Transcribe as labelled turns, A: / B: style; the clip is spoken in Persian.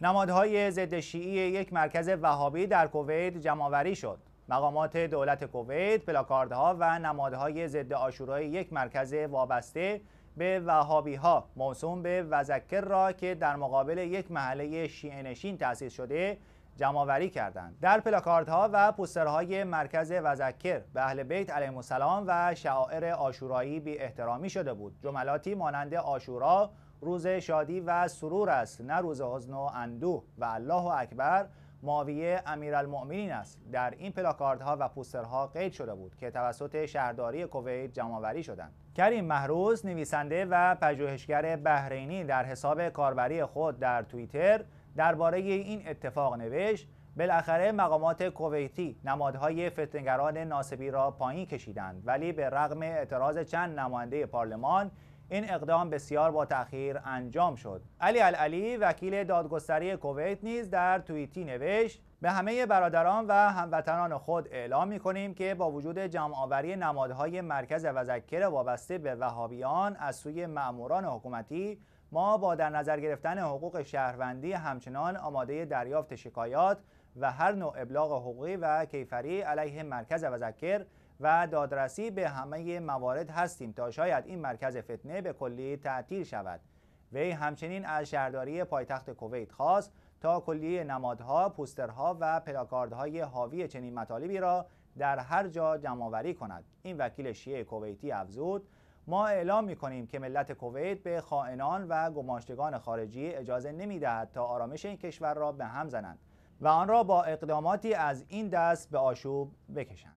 A: نمادهای ضد شیعی یک مرکز وهابی در کویت جمعآوری شد مقامات دولت کویت پلاکاردها و نمادهای ضد آشورای یک مرکز وابسته به وهابی ها موسوم به وزکر را که در مقابل یک محله شیعه نشین تأسیس شده جمعآوری کردند در پلاکاردها و پوسترهای مرکز وزکر به اهل بیت علیهم السلام و شعائر آشورایی بی احترامی شده بود جملاتی مانند آشورا روز شادی و سرور است نه روز حزن و اندوه و الله اکبر ماویه امیرالمؤمنین است در این پلاکاردها و پوسترها قید شده بود که توسط شهرداری کویت جمعآوری شدند کریم محروز نویسنده و پژوهشگر بحرینی در حساب کاربری خود در توییتر درباره این اتفاق نوشت بالاخره مقامات کویتی نمادهای فتنگران ناسبی را پایین کشیدند ولی به رغم اعتراض چند نماینده پارلمان این اقدام بسیار با تأخیر انجام شد علی العلی وکیل دادگستری کویت نیز در توییتی نوشت به همه برادران و هموطنان خود اعلام می کنیم که با وجود جمعآوری نمادهای مرکز وزکر وابسته به وهابیان از سوی معموران حکومتی ما با در نظر گرفتن حقوق شهروندی همچنان آماده دریافت شکایات و هر نوع ابلاغ حقوقی و کیفری علیه مرکز وزکر و دادرسی به همه موارد هستیم تا شاید این مرکز فتنه به کلی تعطیل شود وی همچنین از شهرداری پایتخت کویت خواست تا کلیه نمادها، پوسترها و پلاکاردهای حاوی چنین مطالبی را در هر جا جمعآوری کند این وکیل شیعه کویتی افزود ما اعلام می کنیم که ملت کویت به خائنان و گماشتگان خارجی اجازه نمی دهد تا آرامش این کشور را به هم زنند و آن را با اقداماتی از این دست به آشوب بکشند